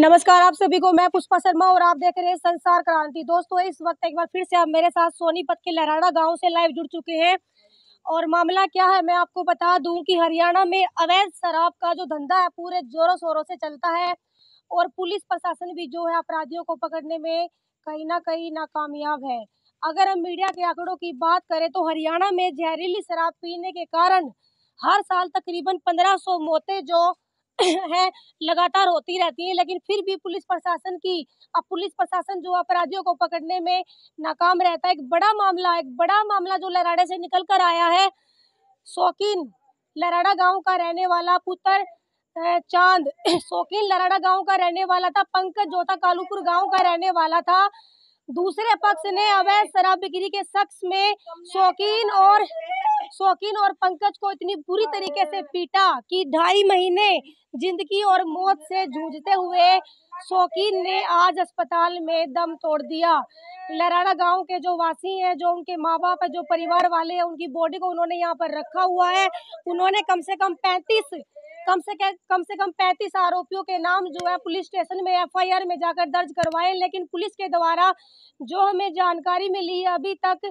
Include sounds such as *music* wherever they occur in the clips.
नमस्कार आप सभी को मैं पुष्पा शर्मा और आप देख रहे हैं संसार क्रांति दोस्तों इस वक्त एक बार फिर से आप मेरे साथ सोनीपत के लहराड़ा गांव से लाइव जुड़ चुके हैं और मामला क्या है मैं आपको बता दूं कि हरियाणा में अवैध शराब का जो धंधा है पूरे जोरों शोरों से चलता है और पुलिस प्रशासन भी जो है अपराधियों को पकड़ने में कहीं ना कहीं नाकामयाब है अगर हम मीडिया के आंकड़ों की बात करें तो हरियाणा में जहरीली शराब पीने के कारण हर साल तकरीबन पंद्रह मौतें जो है लगातार होती रहती है लेकिन फिर भी पुलिस प्रशासन की अब पुलिस प्रशासन जो अपराधियों को पकड़ने में नाकाम रहता है एक बड़ा मामला एक बड़ा मामला जो लराड़े से निकल कर आया है शौकीन लराड़ा गांव का रहने वाला पुत्र चांद *clears throat* शौकीन लराड़ा गांव का रहने वाला था पंकज जोता कालूपुर गांव का रहने वाला था दूसरे पक्ष ने अवैध शराब बिक्री के शख्स में तो शौकीन और शौकीन और पंकज को इतनी बुरी हाँ। तरीके से पीटा कि ढाई महीने जिंदगी और मौत से जूझते हुए शौकीन ने आज अस्पताल में दम तोड़ दिया लराड़ा गांव के जो वासी हैं जो उनके माँ बाप है जो परिवार वाले हैं उनकी बॉडी को उन्होंने यहाँ पर रखा हुआ है उन्होंने कम से कम पैंतीस कम से कम से कम पैंतीस आरोपियों के नाम जो है पुलिस स्टेशन में एफआईआर में जाकर दर्ज करवाए लेकिन पुलिस के द्वारा जो हमें जानकारी मिली है अभी तक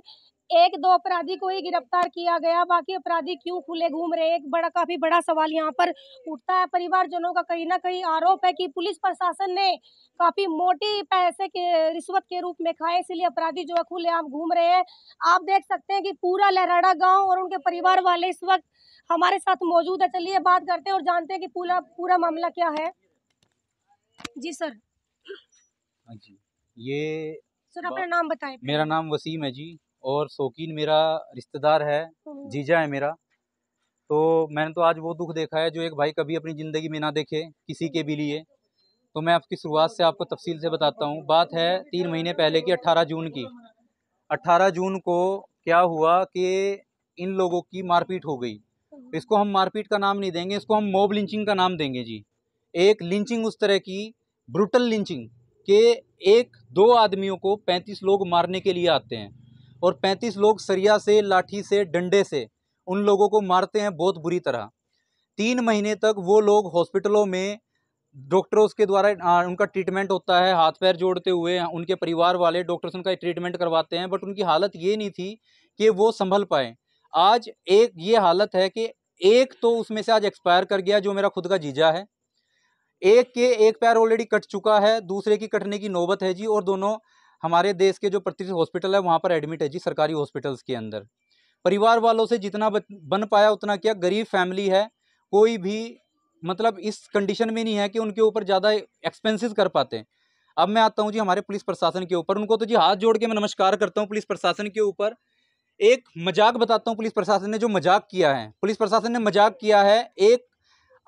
एक दो अपराधी को ही गिरफ्तार किया गया बाकी अपराधी क्यों खुले घूम रहे एक बड़ा काफी बड़ा सवाल यहाँ पर उठता है परिवार जनों का कहीं ना कहीं आरोप है कि पुलिस प्रशासन ने काफी मोटी पैसे के रिश्वत के रूप में खाए इसलिए अपराधी जो है खुलेआम घूम रहे हैं आप देख सकते हैं कि पूरा लहराड़ा गाँव और उनके परिवार वाले इस वक्त हमारे साथ मौजूद है चलिए बात करते हैं और जानते हैं कि पूरा पूरा मामला क्या है जी सर हाँ जी ये सर अपना नाम बताए मेरा नाम वसीम है जी और शौकीन मेरा रिश्तेदार है हम्म। जीजा है मेरा तो मैंने तो आज वो दुख देखा है जो एक भाई कभी अपनी ज़िंदगी में ना देखे किसी के भी लिए तो मैं आपकी शुरुआत से आपको तफसील से बताता हूँ बात है तीन महीने पहले की अट्ठारह जून की अट्ठारह जून को क्या हुआ कि इन लोगों की मारपीट हो गई हम्म। इसको हम मारपीट का नाम नहीं देंगे इसको हम मोब लिंचिंग का नाम देंगे जी एक लिंचिंग उस तरह की ब्रूटल लिंचिंग के एक दो आदमियों को पैंतीस लोग मारने के लिए आते हैं और 35 लोग सरिया से लाठी से डंडे से उन लोगों को मारते हैं बहुत बुरी तरह तीन महीने तक वो लोग हॉस्पिटलों में डॉक्टरों के द्वारा उनका ट्रीटमेंट होता है हाथ पैर जोड़ते हुए उनके परिवार वाले डॉक्टर्स उनका ट्रीटमेंट करवाते हैं बट उनकी हालत ये नहीं थी कि वो संभल पाए आज एक ये हालत है कि एक तो उसमें से आज एक्सपायर कर गया जो मेरा खुद का जीजा है एक के एक पैर ऑलरेडी कट चुका है दूसरे की कटने की नौबत है जी और दोनों हमारे देश के जो प्रतिष्ठित हॉस्पिटल है वहाँ पर एडमिट है जी सरकारी हॉस्पिटल्स के अंदर परिवार वालों से जितना बन पाया उतना किया गरीब फैमिली है कोई भी मतलब इस कंडीशन में नहीं है कि उनके ऊपर ज़्यादा एक्सपेंसिस कर पाते अब मैं आता हूँ जी हमारे पुलिस प्रशासन के ऊपर उनको तो जी हाथ जोड़ के मैं नमस्कार करता हूँ पुलिस प्रशासन के ऊपर एक मजाक बताता हूँ पुलिस प्रशासन ने जो मजाक किया है पुलिस प्रशासन ने मजाक किया है एक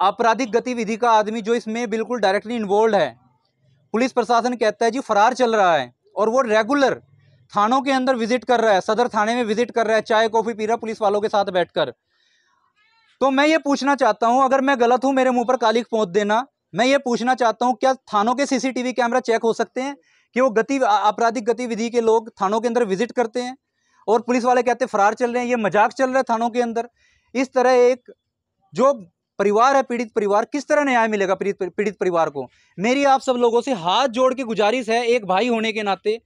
आपराधिक गतिविधि का आदमी जो इसमें बिल्कुल डायरेक्टली इन्वॉल्व है पुलिस प्रशासन कहता है जी फरार चल रहा है और वो रेगुलर थानों के अंदर विजिट कर रहा है सदर थाने में विजिट कर रहा है चाय कॉफ़ी पी रहा पुलिस वालों के साथ बैठकर तो मैं ये पूछना चाहता हूं अगर मैं गलत हूं मेरे मुंह पर कालिक पहुंच देना मैं ये पूछना चाहता हूं क्या थानों के सीसीटीवी कैमरा चेक हो सकते हैं कि वो गति आपराधिक गतिविधि के लोग थानों के अंदर विजिट करते हैं और पुलिस वाले कहते फरार चल रहे हैं ये मजाक चल रहा है थानों के अंदर इस तरह एक जो परिवार है पीड़ित परिवार किस तरह न्याय मिलेगा पीड़ित परिवार को मेरी आप सब लोगों से हाथ जोड़ के गुजारिश है एक भाई होने के नाते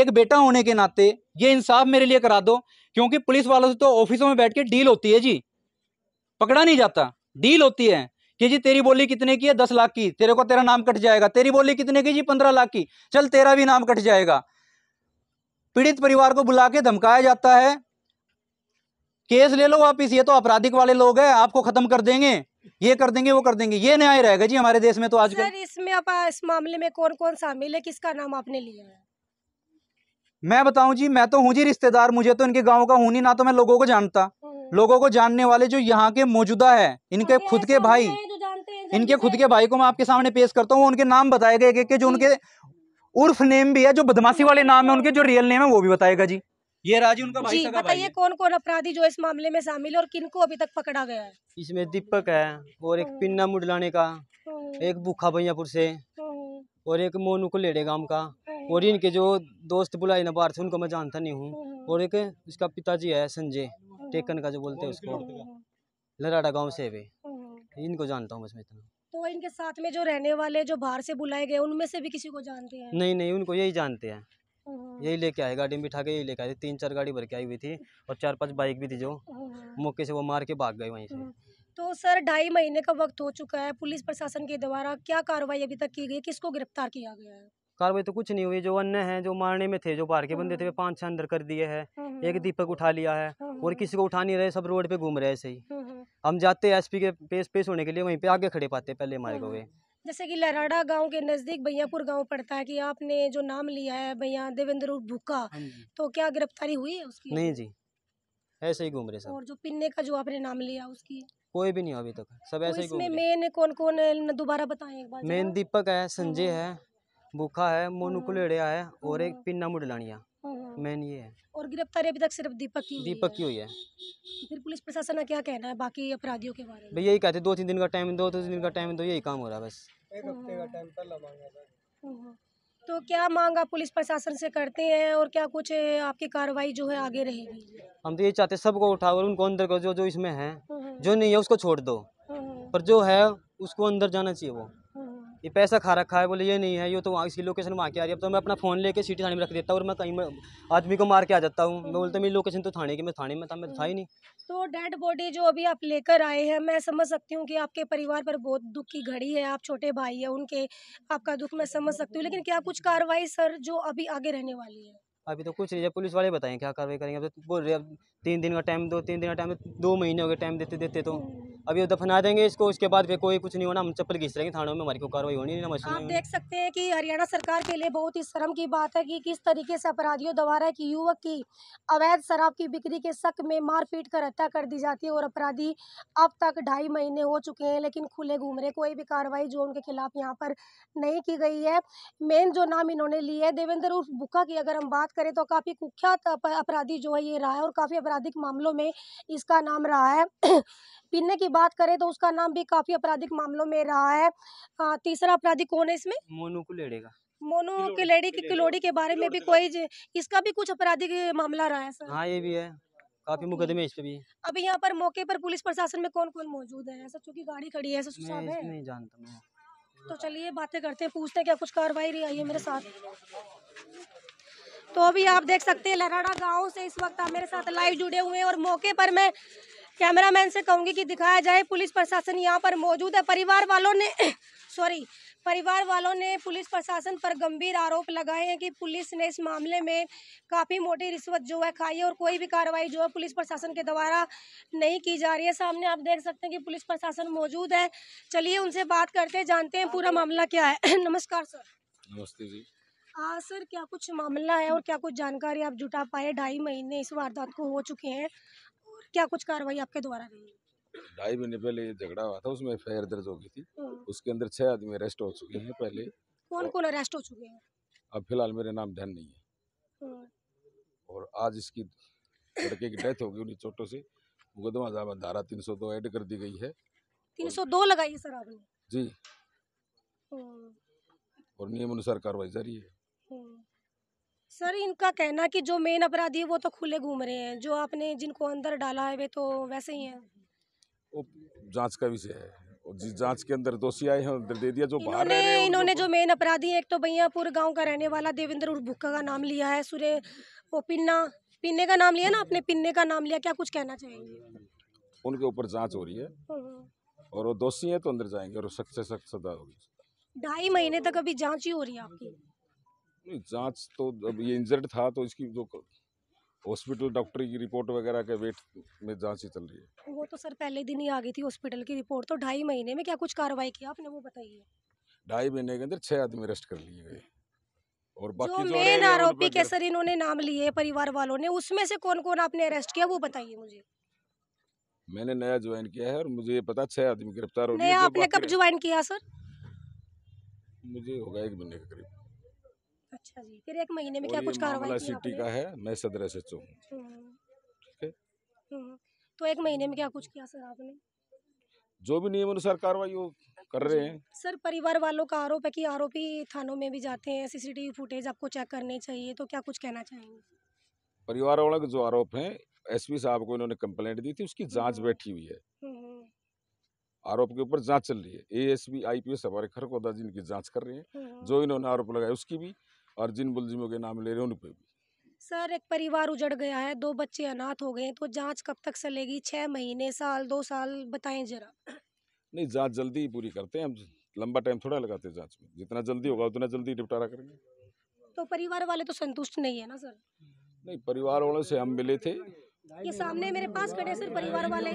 एक बेटा होने के नाते ये इंसाफ मेरे लिए करा दो क्योंकि पुलिस वालों से तो ऑफिसों में बैठ के डील होती है जी पकड़ा नहीं जाता डील होती है कि जी तेरी बोली कितने की है दस लाख की तेरे को तेरा नाम कट जाएगा तेरी बोली कितने की जी पंद्रह लाख की चल तेरा भी नाम कट जाएगा पीड़ित परिवार को बुला के धमकाया जाता है केस ले लो वापिस ये तो आपराधिक वाले लोग हैं आपको ख़त्म कर देंगे ये कर देंगे वो कर देंगे ये न्याय रहेगा जी हमारे देश में तो आजकल इसमें आप इस मामले में कौन कौन शामिल है किसका नाम आपने लिया है मैं बताऊं जी मैं तो हूँ जी रिश्तेदार मुझे तो इनके गांव का हूँ नहीं ना तो मैं लोगों को जानता हम्म। लोगों को जानने वाले जो यहाँ के मौजूदा है इनके खुद के भाई इनके खुद के भाई को मैं आपके सामने पेश करता हूँ उनके नाम बताएगा जो उनके उर्फ नेम भी है जो बदमाशी वाले नाम है उनके जो रियल नेम है वो भी बताएगा जी ये राजी उनका भाई जी बताइए कौन कौन अपराधी जो इस मामले में शामिल है और किनको अभी तक पकड़ा गया है इसमें दीपक है और एक पिन्ना मुडलाने का एक भूखा भैयापुर से और एक मोनू को लेड़े गांव का और इनके जो दोस्त बुलाए ना बाहर थे उनको मैं जानता नहीं हूँ और एक इसका पिताजी है संजय टेकन का जो बोलते है उसको लराड़ा गाँव से वे इनको जानता हूँ बस मैं इतना तो इनके साथ में जो रहने वाले जो बाहर से बुलाए गए उनमें से भी किसी को जानते हैं नहीं नहीं उनको यही जानते हैं यही हम्म। लेके आए गाड़ी में बिठा के यही लेके आए तीन चार गाड़ी भर के आई हुई थी और चार पांच बाइक भी थी जो हम्म। मौके से वो मार के भाग गए वहीं से हम्म। तो सर ढाई महीने का वक्त हो चुका है पुलिस प्रशासन के द्वारा क्या कार्रवाई अभी तक की गई किसको गिरफ्तार किया गया है कार्रवाई तो कुछ नहीं हुई जो अन्य है जो मारने में थे जो बाहर के बंदे थे वे पांच छह अंदर कर दिए हैं एक दीपक उठा लिया है और किसी को उठा नहीं रहे सब रोड पे घूम रहे ऐसे ही हम जाते हैं एसपी के पेश पेश होने के लिए वहीं पे आगे खड़े पाते पहले मारे को जैसे कि लराड़ा गांव के नज़दीक भैयापुर गांव पड़ता है कि आपने जो नाम लिया है भैया देवेंद्र भूखा हाँ तो क्या गिरफ्तारी हुई है उसकी नहीं जी ऐसे ही घूम रहे और जो पिन्ने का जो आपने नाम लिया उसकी कोई भी नहीं अभी तक सब तो ऐसे ही मेन कौन कौन दोबारा बताए मेन दीपक है संजय हाँ। है भूखा है मोनू हाँ। कुलेड़िया है और एक पिन्ना मुडलानिया हाँ। मेन ये है और गिरफ्तारी अभी तक सिर्फ दीपक की दीपक की हुई है फिर पुलिस प्रशासन का क्या कहना है बाकी अपराधियों के बारे में भैया यही कहते दो तीन दिन का टाइम दो तीन दिन का टाइम दो तो यही काम हो रहा है बस एक हाँ। हफ्ते का टाइम पहला मांगा था हाँ, तो क्या मांग आप पुलिस प्रशासन से करते हैं और क्या कुछ आपकी कार्रवाई जो है आगे रहेगी हम तो ये चाहते सबको उठाओ उनको अंदर करो जो जो इसमें है जो नहीं है उसको छोड़ दो पर जो है उसको अंदर जाना चाहिए वो ये पैसा खा रखा है बोले ये नहीं है ये तो वहाँ इसी लोकेशन वहाँ की आ रही है अब तो मैं अपना फ़ोन लेके सिटी थाने में रख देता हूँ और मैं कहीं आदमी को मार के आ जाता हूँ मैं बोलता मेरी लोकेशन तो थाने की मैं थाने में था मैं था ही नहीं तो डेड बॉडी जो अभी आप लेकर आए हैं मैं समझ सकती हूँ कि आपके परिवार पर बहुत दुख की घड़ी है आप छोटे भाई हैं उनके आपका दुख मैं समझ सकती हूँ लेकिन क्या कुछ कार्रवाई सर जो अभी आगे रहने वाली है अभी तो कुछ नहीं जब पुलिस वाले बताएं क्या कार्रवाई करेंगे अब तो बोल रहे तीन दिन का टाइम दो तीन दिन का टाइम दो महीने हो गए टाइम देते देते तो अभी वो तो दफना देंगे इसको उसके बाद फिर कोई कुछ नहीं होना हम चप्पल घिस रहे थानों में हमारी को कार्रवाई होनी नहीं आप देख सकते हैं कि हरियाणा सरकार के लिए बहुत ही शर्म की बात है कि किस तरीके से अपराधियों द्वारा कि युवक की अवैध शराब की बिक्री के शक में मारपीट कर हत्या कर दी जाती है और अपराधी अब तक ढाई महीने हो चुके हैं लेकिन खुले घूम रहे कोई भी कार्रवाई जो उनके खिलाफ यहाँ पर नहीं की गई है मेन जो नाम इन्होंने लिया है देवेंद्र उर्फ बुखा की अगर हम बात करें तो काफ़ी कुख्यात अपराधी जो है ये रहा है और काफ़ी अपराधी आपराधिक मामलों में इसका नाम रहा है *clears throat* पिन्ने की बात करें तो उसका नाम भी काफी आपराधिक मामलों में रहा है आ, तीसरा आपराधिक कौन है इसमें मोनू कुलेड़े का मोनो किलेड़ी की किलोड़ी के बारे में भी कोई इसका भी कुछ आपराधिक मामला रहा है सर हाँ ये भी है काफी मुकदमे इस पे भी अभी यहाँ पर मौके पर पुलिस प्रशासन में कौन कौन मौजूद है सर चूँकि गाड़ी खड़ी है सर है नहीं जानता मैं तो चलिए बातें करते हैं पूछते हैं क्या कुछ कार्रवाई रही है मेरे साथ तो अभी आप देख सकते हैं लहराड़ा गांव से इस वक्त आप मेरे साथ लाइव जुड़े हुए हैं और मौके पर मैं कैमरामैन से कहूंगी कि दिखाया जाए पुलिस प्रशासन यहाँ पर मौजूद है परिवार वालों ने सॉरी *coughs* परिवार वालों ने पुलिस प्रशासन पर गंभीर आरोप लगाए हैं कि पुलिस ने इस मामले में काफ़ी मोटी रिश्वत जो है खाई है और कोई भी कार्रवाई जो है पुलिस प्रशासन के द्वारा नहीं की जा रही है सामने आप देख सकते हैं कि पुलिस प्रशासन मौजूद है चलिए उनसे बात करते हैं जानते हैं पूरा मामला क्या है *coughs* नमस्कार सर नमस्ते जी हाँ सर क्या कुछ मामला है और क्या कुछ जानकारी आप जुटा पाए ढाई महीने इस वारदात को हो चुके हैं और क्या कुछ कार्रवाई आपके द्वारा रही ढाई महीने पहले ये झगड़ा हुआ था उसमें एफ दर्ज हो गई थी उसके अंदर छह आदमी अरेस्ट हो चुके हैं पहले कौन कौन अरेस्ट हो चुके हैं अब फिलहाल मेरे नाम ध्यान नहीं है और आज इसकी लड़के की डेथ हो गई उन्हीं चोटों से मुकदमा जामा धारा तीन सौ कर दी गई है तीन सौ दो लगाई है सर आपने जी और नियम अनुसार कार्रवाई जारी है सर इनका कहना कि जो मेन अपराधी है वो तो खुले घूम रहे हैं जो आपने जिनको अंदर डाला है वे तो वैसे ही हैं वो जांच का विषय है जिस जांच के अंदर दोषी आए हैं दे दिया जो बाहर इन्होंने, रहे इन्होंने जो मेन अपराधी है एक तो भैयापुर गांव का रहने वाला देवेंद्र उर्भुक्का का नाम लिया है सूर्य वो पिन्ना पिन्ने का नाम लिया ना आपने पिन्ने का नाम लिया क्या कुछ कहना चाहेंगे उनके ऊपर जाँच हो रही है हम्म। और वो दोषी है तो अंदर जाएंगे और सख्त से सख्त सजा होगी ढाई महीने तक अभी जाँच ही हो रही है आपकी जांच तो अब ये इंजर्ड था तो इसकी जो हॉस्पिटल डॉक्टर की रिपोर्ट वगैरह के वेट में जांच ही चल रही है वो तो सर पहले दिन ही आ गई थी हॉस्पिटल की रिपोर्ट तो ढाई महीने में क्या कुछ कार्रवाई की आपने वो बताइए ढाई महीने के अंदर छह आदमी अरेस्ट कर लिए गए और बाकी जो मेन आरोपी के सर इन्होंने नाम लिए परिवार वालों ने उसमें से कौन कौन आपने अरेस्ट किया वो बताइए मुझे मैंने नया ज्वाइन किया है और मुझे ये पता छह आदमी गिरफ्तार हो गए आपने कब ज्वाइन किया सर मुझे होगा एक महीने के करीब अच्छा जी फिर एक महीने में क्या कुछ कार्रवाई सिटी का है मैं सदर एस एच हूँ हम्म। हम्म, तो एक महीने में क्या कुछ किया सर आपने जो भी नियम अनुसार कार्रवाई हो कर रहे हैं सर परिवार वालों का आरोप है कि आरोपी थानों में भी जाते हैं सीसीटीवी फुटेज आपको चेक करने चाहिए तो क्या कुछ कहना चाहेंगे परिवार वालों के जो आरोप हैं एसपी साहब को इन्होंने कंप्लेंट दी थी उसकी हम्म। जांच बैठी हुई है आरोप के ऊपर जांच चल रही है A S B I P S हमारे खरखोदा जी इनकी जाँच कर रहे हैं जो इन्होंने आरोप लगाया उसकी भी और जिन मुलजिमों के नाम ले रहे हैं उन पर भी सर एक परिवार उजड़ गया है दो बच्चे अनाथ हो गए तो जांच कब तक चलेगी छः महीने साल दो साल बताएं जरा नहीं जांच जल्दी ही पूरी करते हैं हम लंबा टाइम थोड़ा लगाते हैं जांच में जितना जल्दी होगा उतना जल्दी निपटारा करेंगे तो परिवार वाले तो संतुष्ट नहीं है ना सर नहीं परिवार वालों से हम मिले थे ये सामने मेरे पास खड़े सर परिवार वाले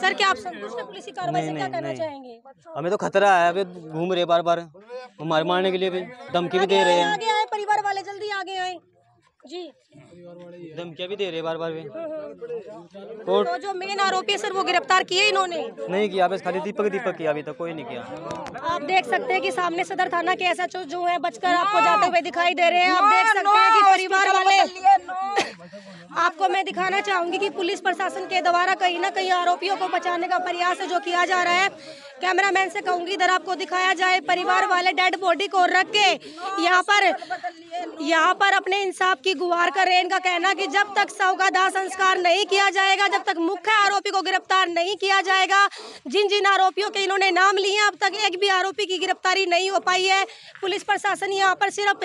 सर क्या आप संतुष्ट पुलिस की कार्रवाई से क्या कहना चाहेंगे हमें तो खतरा है अभी घूम रहे बार बार हमारे मारने के लिए भी धमकी भी दे रहे हैं आगे आए परिवार वाले जल्दी आगे आए जी धमकिया भी दे रहे बार बार वे कोर्ट तो जो मेन आरोपी सर वो गिरफ्तार किए इन्होंने नहीं किया बस खाली दीपक दीपक किया अभी तक कोई नहीं किया आप देख सकते हैं कि सामने सदर थाना के ऐसा जो है बचकर आपको जाते हुए दिखाई दे रहे हैं आप देख सकते हैं कि परिवार वाले आपको मैं दिखाना चाहूंगी कि पुलिस प्रशासन के द्वारा कहीं ना कहीं आरोपियों को बचाने का प्रयास जो किया जा रहा है कैमरामैन से कहूंगी इधर आपको दिखाया जाए परिवार वाले डेड बॉडी को रख के यहाँ पर यहाँ पर अपने इंसाफ की गुवारकर है इनका कहना कि जब तक सौ का दाह संस्कार नहीं किया जाएगा जब तक मुख्य आरोपी को गिरफ्तार नहीं किया जाएगा जिन जिन आरोपियों के इन्होंने नाम लिए अब तक एक भी आरोपी की गिरफ्तारी नहीं हो पाई है पुलिस प्रशासन यहाँ पर सिर्फ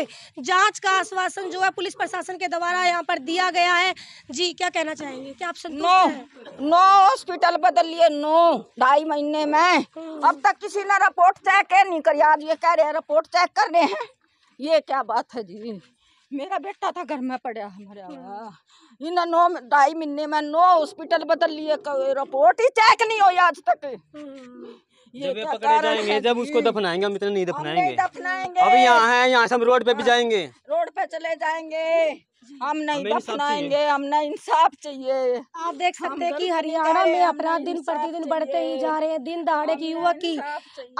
जाँच का आश्वासन जो है पुलिस प्रशासन के द्वारा यहाँ पर दिया गया है जी क्या कहना चाहेंगे क्या आप नो नो हॉस्पिटल बदल लिए नो ढाई महीने में हम्म। अब तक किसी ने रिपोर्ट चेक नहीं कर रिपोर्ट चेक करने हैं ये क्या बात है जी मेरा बेटा था घर में पड़ा हमारे हाँ। इन नौ ढाई महीने में नौ हॉस्पिटल बदल लिए रिपोर्ट ही चेक नहीं हुई आज तक हाँ। ये जब पकड़े जाएंगे जब उसको दफनाएंगे हम इतने नहीं दफनाएंगे दफनाएंगे अब यहाँ है यहाँ से हम रोड पे भी हाँ। जाएंगे रोड पे चले जाएंगे हम नहीं दफनाएंगे हमने इंसाफ चाहिए आप देख सकते हैं कि हरियाणा में अपराध दिन प्रतिदिन बढ़ते ही जा रहे हैं दिन दहाड़े की युवक की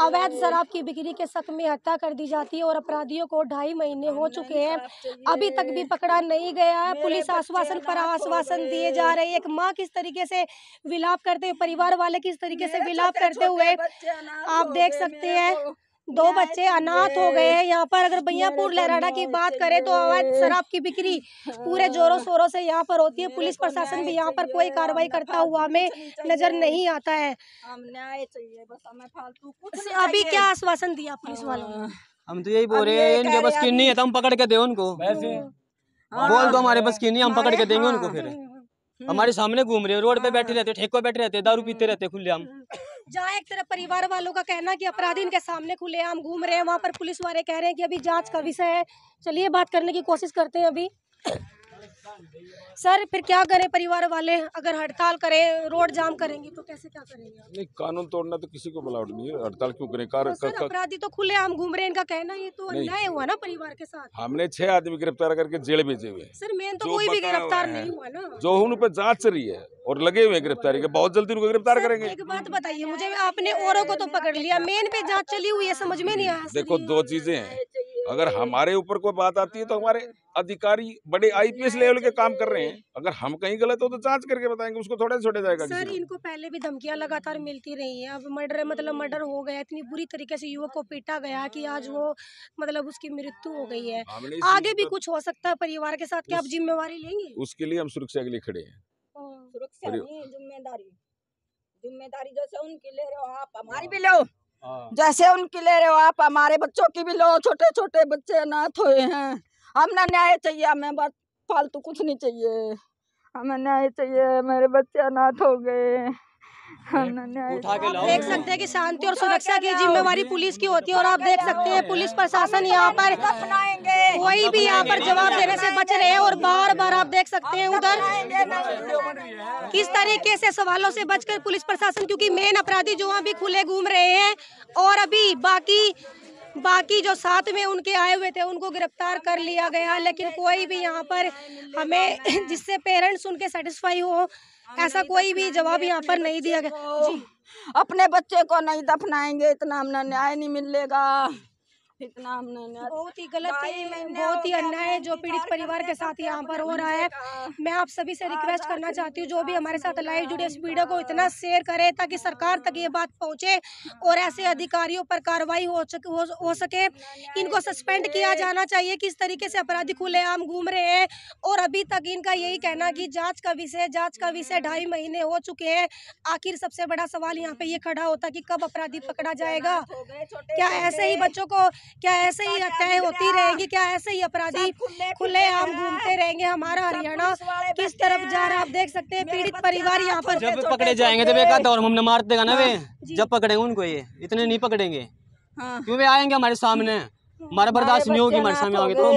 अवैध शराब की बिक्री के शक में हत्या कर दी जाती है और अपराधियों को ढाई महीने हो चुके हैं अभी तक भी पकड़ा नहीं गया है पुलिस आश्वासन पर आश्वासन दिए जा रहे हैं एक माँ किस तरीके से विलाप करते परिवार वाले किस तरीके से विलाप करते हुए आप देख सकते हैं दो बच्चे अनाथ हो गए हैं यहाँ पर अगर भैयापुर लहराड़ा की बात करें तो अवैध शराब की बिक्री हाँ। पूरे जोरों शोरों से यहाँ पर होती है पुलिस प्रशासन भी यहाँ पर कोई कार्रवाई करता हुआ हमें नजर नहीं आता है अभी क्या आश्वासन दिया पुलिस वालों ने हाँ। हम तो यही बोल रहे हैं इनके बस की नहीं है तो हम पकड़ के दे उनको हाँ। बोल दो हमारे बस की नहीं हम पकड़ के देंगे उनको फिर हमारे सामने घूम रहे हैं रोड पे बैठे रहते ठेको बैठे रहते दारू पीते रहते खुले हम हम्म। जहाँ एक तरफ परिवार वालों का कहना कि अपराधी इनके सामने खुले हम घूम रहे हैं वहाँ पर पुलिस वाले कह रहे हैं कि अभी जांच का विषय है चलिए बात करने की कोशिश करते हैं अभी सर फिर क्या करें परिवार वाले अगर हड़ताल करें रोड जाम करेंगे तो कैसे क्या करेंगे नहीं कानून तोड़ना तो किसी को बुलावट नहीं है हड़ताल क्यों करें कार, तो सर अपराधी तो खुले हम घूम रहे हैं इनका कहना ये तो अन्याय हुआ ना परिवार के साथ हमने छह आदमी गिरफ्तार करके जेल भेजे हुए सर मेन तो कोई भी गिरफ्तार नहीं हुआ ना जो उन पर जाँच रही है और लगे हुए गिरफ्तारी के बहुत जल्दी उनको गिरफ्तार करेंगे एक बात बताइए मुझे आपने औरों को तो पकड़ लिया मेन पे जाँच चली हुई है समझ में नहीं आया देखो दो चीजें हैं अगर हमारे ऊपर कोई बात आती है तो हमारे अधिकारी बड़े आईपीएस लेवल के काम कर रहे हैं अगर हम कहीं गलत हो तो जांच करके बताएंगे उसको थोड़ा छोटे जाएगा सर इनको पहले भी धमकियां लगातार मिलती रही हैं अब मर्डर मतलब मर्डर हो गया इतनी बुरी तरीके से युवक को पीटा गया कि आज वो मतलब उसकी मृत्यु हो गई है आगे भी कुछ हो सकता है परिवार के साथ क्या आप जिम्मेवारी लेंगे उसके लिए हम सुरक्षा के लिए खड़े हैं सुरक्षा जिम्मेदारी जिम्मेदारी जैसे उनकी ले रहे हो आप हमारी हाँ। भी लो हाँ। जैसे उनकी ले रहे हो आप हमारे बच्चों की भी लो छोटे छोटे बच्चे अनाथ हुए हैं हमने न्याय चाहिए हमें बात फालतू कुछ नहीं चाहिए हमें न्याय चाहिए मेरे बच्चे अनाथ हो गए हाँ, आप देख सकते हैं कि शांति और सुरक्षा की जिम्मेवारी पुलिस की होती है और आप देख सकते हैं पुलिस प्रशासन यहाँ तो पर कोई भी यहाँ पर जवाब देने से बच रहे हैं और बार बार आप देख सकते हैं तो उधर किस तरीके से सवालों से बचकर पुलिस प्रशासन क्योंकि मेन अपराधी जो अभी खुले घूम रहे हैं और अभी बाकी बाकी जो साथ में उनके आए हुए थे उनको गिरफ्तार कर लिया गया लेकिन कोई भी यहाँ पर हमें जिससे पेरेंट्स उनके सेटिस्फाई हो ऐसा कोई भी जवाब यहाँ पर नहीं दिया गया अपने बच्चे को नहीं दफनाएंगे इतना हमने न्याय नहीं मिलेगा इतना हमने बहुत ही गलत बहुत ही अन्याय है जो पीड़ित परिवार के साथ यहाँ पर हो रहा है मैं आप सभी से रिक्वेस्ट करना चाहती हूँ जो भी हमारे साथ लाइव जुड़े इस वीडियो को इतना शेयर करे ताकि सरकार तक ये बात पहुँचे और ऐसे हाँ। अधिकारियों पर कार्रवाई हो सके इनको सस्पेंड किया जाना चाहिए किस तरीके से अपराधी खुलेआम घूम रहे हैं और अभी तक इनका यही कहना की हम्म। जाँच का विषय जाँच का विषय हम्म। ढाई महीने हो चुके हैं आखिर सबसे बड़ा सवाल यहाँ पे ये हम्म। खड़ा होता कि कब अपराधी पकड़ा जाएगा क्या ऐसे ही बच्चों को क्या ऐसे ही हत्याएं होती रहेगी क्या ऐसे ही अपराधी खुले आम घूमते रहेंगे हमारा हरियाणा किस तरफ जा रहा आप देख सकते हैं पीड़ित परिवार यहाँ पर जब पकड़े जाएंगे जब तो एक और हमने मार देगा ना हाँ, वे जब पकड़ेंगे उनको ये इतने नहीं पकड़ेंगे हाँ। क्यों वे आएंगे हमारे सामने हमारा बर्दाश्त नहीं होगी हमारे सामने आगे तो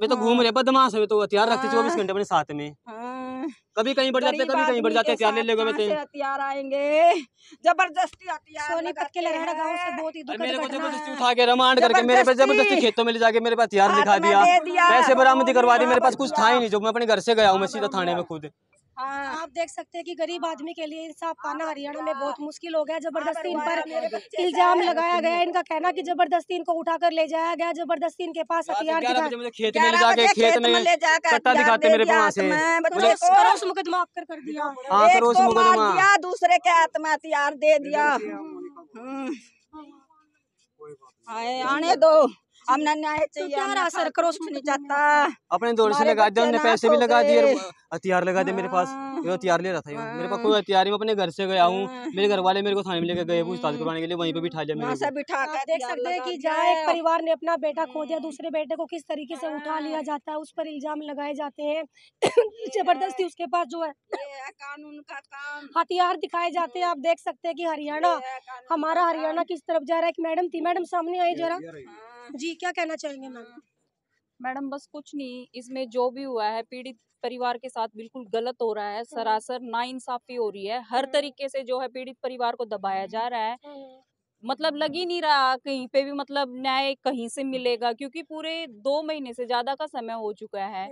वे तो घूम हाँ। रहे बदमाश है तो हथियार रखते चौबीस घंटे अपने साथ में कभी कहीं बढ़ जाते कभी कहीं बढ़ जाते हथियार ले लेगे हथियार आएंगे जबरदस्ती हथियार सोनीपत के लहरा गांव से बहुत ही दुखद मेरे को जबरदस्ती उठा के रिमांड करके मेरे पास जबरदस्ती खेतों में ले जाके मेरे पास हथियार दिखा दिया पैसे बरामदी करवा दी मेरे पास कुछ था ही नहीं जो मैं अपने घर से गया हूँ मैं सीधा थाने में खुद हाँ। आप देख सकते हैं कि गरीब हाँ। आदमी के लिए इंसाफ पाना हरियाणा में बहुत मुश्किल हो गया जबरदस्ती इन पर इल्जाम लगाया गया इनका कहना कि जबरदस्ती इनको उठाकर ले जाया गया जबरदस्ती इनके पास हथियार खेत में ले जाकर खेत में दिखाते मेरे मुकदमा कर हाँ, हाँ, दूसरे के आत्मा हथियार दे दिया हम्म। आने दो हमने न्याय तो चाहिए जाता अपने दौर से लगा दिया उन्होंने पैसे भी लगा दिए हथियार लगा दिए मेरे पास हाँ। ये हथियार ले रहा था मेरे पास हाँ। कोई हथियार अपने घर से गया हूँ हाँ। मेरे घर वाले मेरे को थाने में लेकर गए पूछताछ हम्म। करवाने के लिए वहीं पे बिठा लिया मेरे बिठा कर देख सकते हैं कि जहाँ एक परिवार ने अपना बेटा खो दिया हम्म। दूसरे बेटे को किस तरीके से उठा लिया जाता है उस पर इल्जाम लगाए जाते हैं *coughs* जबरदस्ती उसके पास जो है कानून का काम हथियार दिखाए जाते हैं हम्म। आप देख सकते हैं कि हरियाणा हमारा हरियाणा किस तरफ जा रहा है एक मैडम थी मैडम सामने आई जरा जी क्या कहना चाहेंगे मैम हम्म। मैडम बस कुछ नहीं इसमें जो भी हुआ है पीड़ित परिवार के साथ बिल्कुल गलत हो रहा है हम्म। सरासर ना इंसाफी हो रही है हर हम्म। तरीके से जो है पीड़ित परिवार को दबाया जा रहा है मतलब लग ही नहीं रहा कहीं पे भी मतलब न्याय कहीं से मिलेगा क्योंकि पूरे दो महीने से ज्यादा का समय हो चुका है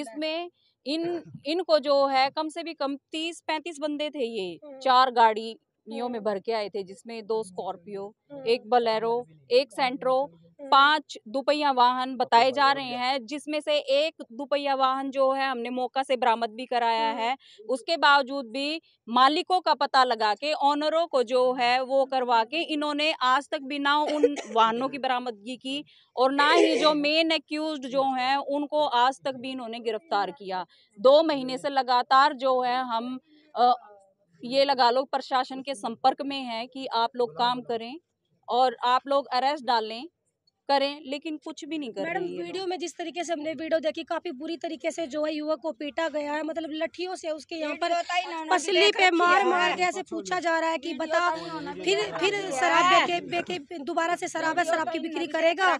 इसमें इन इनको जो है कम से भी कम तीस पैंतीस बंदे थे ये चार गाड़ी में भर के आए थे जिसमें दो स्कॉर्पियो एक बलेरो एक सेंट्रो हम्म। पांच दुपहिया वाहन बताए जा रहे हैं जिसमें से एक दुपहिया वाहन जो है हमने मौका से बरामद भी कराया हम्म, है हम्म, उसके बावजूद भी मालिकों का पता लगा के ऑनरों को जो है वो करवा के इन्होंने आज तक भी ना उन वाहनों की बरामदगी की और ना ही जो मेन एक्यूज जो हैं उनको आज तक भी इन्होंने गिरफ्तार किया दो महीने से लगातार जो है हम ये लगा लो प्रशासन के संपर्क में है कि आप लोग काम करें और आप लोग अरेस्ट डालें करें लेकिन कुछ भी नहीं कर मैडम वीडियो में जिस तरीके से हमने वीडियो देखी काफी बुरी तरीके से जो है युवक को पीटा गया है मतलब लठियों से उसके यहाँ पर पसली तो पे मार मार के ऐसे पूछा जा रहा है कि बता तो फिर फिर शराब दोबारा से शराब है शराब तो की बिक्री करेगा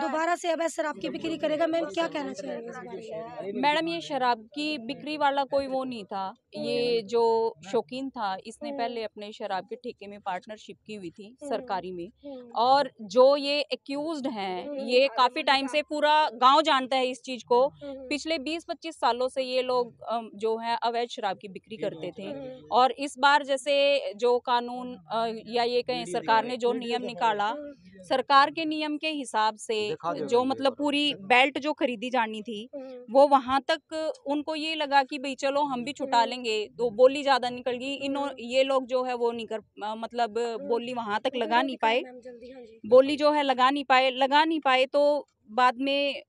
दोबारा से अब शराब की बिक्री करेगा मैम क्या कहना चाहेंगे मैडम ये शराब की बिक्री वाला कोई वो नहीं था ये जो शौकीन था इसने हम्म। पहले अपने शराब के ठेके में पार्टनरशिप की हुई थी हम्म। सरकारी में हम्म। और जो ये एक्यूज है हम्म, ये काफी टाइम से पूरा गांव जानता है इस चीज को हम्म, हम्म, पिछले 20-25 सालों से ये लोग जो है अवैध शराब की बिक्री करते थे और इस बार जैसे जो कानून या ये कहें सरकार ने जो नियम निकाला सरकार के नियम के हिसाब से जो मतलब पूरी बेल्ट जो खरीदी जानी थी हम्म। वो वहाँ तक उनको ये लगा कि भाई चलो हम भी छुटा हम्म। लेंगे तो बोली ज़्यादा निकल गई इन हम्म। ये लोग जो है वो नहीं कर मतलब बोली वहाँ तक लगा नहीं पाए हाँ बोली जो है लगा नहीं पाए लगा नहीं पाए तो बाद में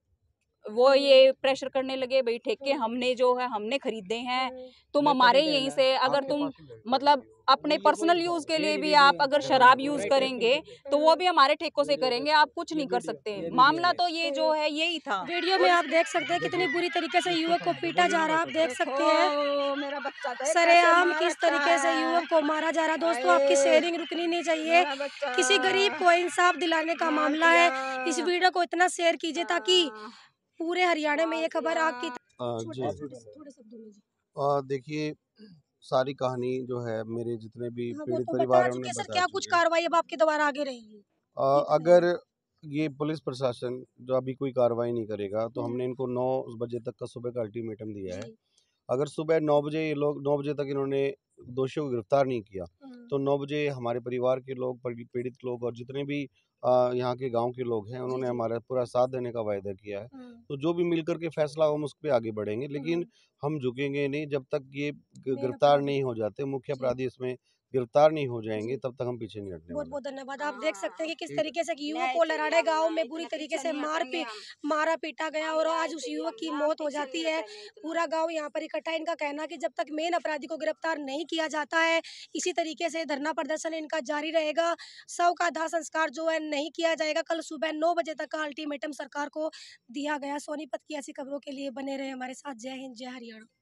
वो हम्म। ये प्रेशर करने लगे भाई ठेके हम्म। हमने जो है हमने खरीदे हैं हम्म, तुम हमारे यहीं से अगर तुम मतलब अपने पर्सनल यूज के लिए भी आप अगर शराब यूज करेंगे तो वो भी हमारे ठेकों से करेंगे आप कुछ नहीं कर सकते मामला तो ये जो है यही था वीडियो में आप देख सकते हैं कितनी बुरी तरीके से युवक को पीटा जा रहा है आप देख सकते हैं तो आम किस तरीके से युवक को मारा जा रहा दोस्तों आपकी शेयरिंग रुकनी नहीं चाहिए किसी गरीब को इंसाफ दिलाने का मामला है इस वीडियो को इतना शेयर कीजिए ताकि हाँ। पूरे हरियाणा में ये खबर आपकी देखिए सारी कहानी जो है मेरे जितने भी हाँ, पीड़ित तो परिवार क्या कुछ कार्रवाई अब आपके द्वारा आगे रहेगी तो अगर ये पुलिस प्रशासन जो अभी कोई कार्रवाई नहीं करेगा तो हम्म। हमने इनको नौ बजे तक का सुबह का अल्टीमेटम दिया है अगर सुबह नौ बजे ये लोग नौ बजे तक इन्होंने दोषियों को गिरफ्तार नहीं किया हम्म। तो नौ बजे हमारे परिवार के लोग पीड़ित लोग और जितने भी यहाँ के गांव के लोग हैं उन्होंने हमारा पूरा साथ देने का वायदा किया है तो जो भी मिलकर के फैसला हो हम उस पर आगे बढ़ेंगे लेकिन हम झुकेंगे नहीं जब तक ये गिरफ्तार नहीं हो जाते मुख्य अपराधी इसमें गिरफ्तार नहीं हो जाएंगे तब तक हम पीछे नहीं हटने बहुत बहुत धन्यवाद आप देख सकते हैं कि किस तरीके से युवक को लराड़े गांव में बुरी तरीके से मार पी, मारा पीटा गया और आज उस युवक की मौत हो जाती है पूरा गांव यहां पर इकट्ठा इनका कहना कि जब तक मेन अपराधी को गिरफ्तार नहीं किया जाता है इसी तरीके से धरना प्रदर्शन इनका जारी रहेगा सब का दाह संस्कार जो है नहीं किया जाएगा कल सुबह नौ बजे तक का अल्टीमेटम सरकार को दिया गया सोनीपत की ऐसी खबरों के लिए बने रहे हमारे साथ जय हिंद जय हरियाणा